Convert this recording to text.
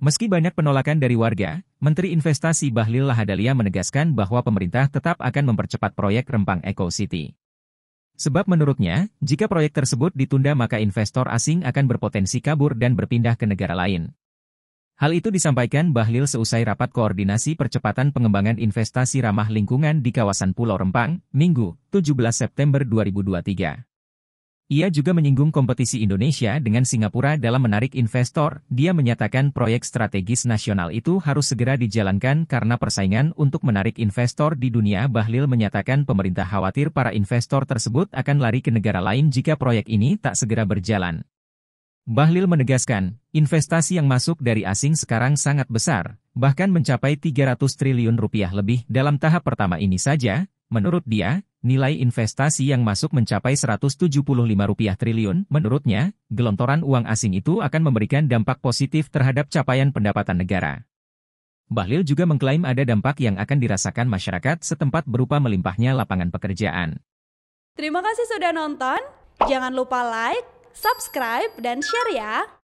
Meski banyak penolakan dari warga, Menteri Investasi Bahlil Lahadalia menegaskan bahwa pemerintah tetap akan mempercepat proyek Rempang Eco City. Sebab menurutnya, jika proyek tersebut ditunda maka investor asing akan berpotensi kabur dan berpindah ke negara lain. Hal itu disampaikan Bahlil seusai rapat koordinasi percepatan pengembangan investasi ramah lingkungan di kawasan Pulau Rempang, Minggu, 17 September 2023. Ia juga menyinggung kompetisi Indonesia dengan Singapura dalam menarik investor. Dia menyatakan proyek strategis nasional itu harus segera dijalankan karena persaingan untuk menarik investor di dunia. Bahlil menyatakan pemerintah khawatir para investor tersebut akan lari ke negara lain jika proyek ini tak segera berjalan. Bahlil menegaskan, investasi yang masuk dari asing sekarang sangat besar, bahkan mencapai 300 triliun rupiah lebih dalam tahap pertama ini saja. Menurut dia, nilai investasi yang masuk mencapai Rp175 triliun. Menurutnya, gelontoran uang asing itu akan memberikan dampak positif terhadap capaian pendapatan negara. Bahlil juga mengklaim ada dampak yang akan dirasakan masyarakat setempat berupa melimpahnya lapangan pekerjaan. Terima kasih sudah nonton. Jangan lupa like, subscribe, dan share ya.